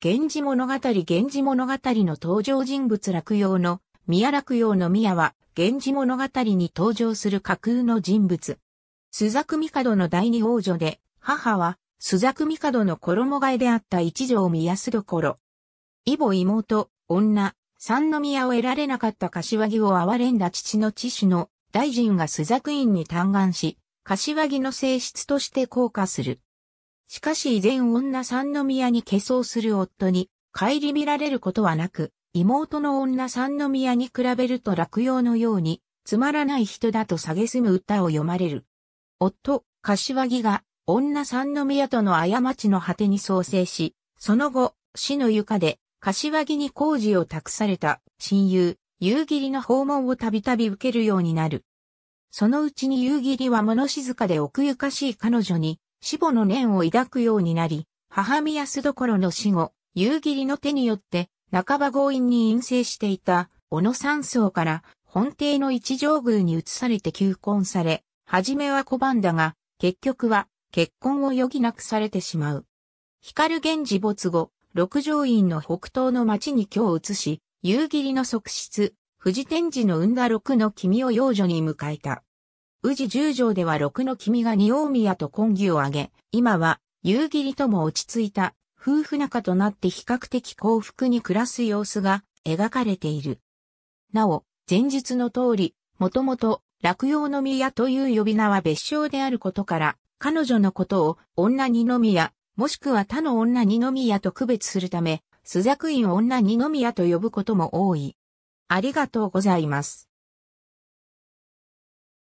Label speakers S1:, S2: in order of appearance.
S1: 源氏物語源氏物語の登場人物落葉の宮落葉の宮は源氏物語に登場する架空の人物。朱雀帝の第二王女で母は朱雀帝の衣替えであった一条宮すどころ。異母妹、女、三宮を得られなかった柏木を憐れんだ父の知主の大臣が朱雀院に嘆願し、柏木の性質として降下する。しかし以前女三宮に化粧する夫に、帰り見られることはなく、妹の女三宮に比べると落葉のように、つまらない人だと蔑む歌を読まれる。夫、柏木が、女三宮との過ちの果てに創生し、その後、死の床で、柏木に工事を託された親友、夕霧の訪問をたびたび受けるようになる。そのうちに夕霧は物静かで奥ゆかしい彼女に死母の念を抱くようになり、母宮須どころの死後、夕霧の手によって、半ば強引に陰性していた、小野山荘から、本邸の一条宮に移されて求婚され、はじめは拒んだが、結局は、結婚を余儀なくされてしまう。光源氏没後、六条院の北東の町に今日移し、夕霧の側室、富士天寺の生んだ六の君を養女に迎えた。宇治十条では六の君が二大宮と根気を挙げ、今は夕霧とも落ち着いた夫婦仲となって比較的幸福に暮らす様子が描かれている。なお、前述の通り、もともと落葉の宮という呼び名は別称であることから、彼女のことを女二宮、もしくは他の女二宮と区別するため、須雀院女二宮と呼ぶことも多い。ありが
S2: とうございます。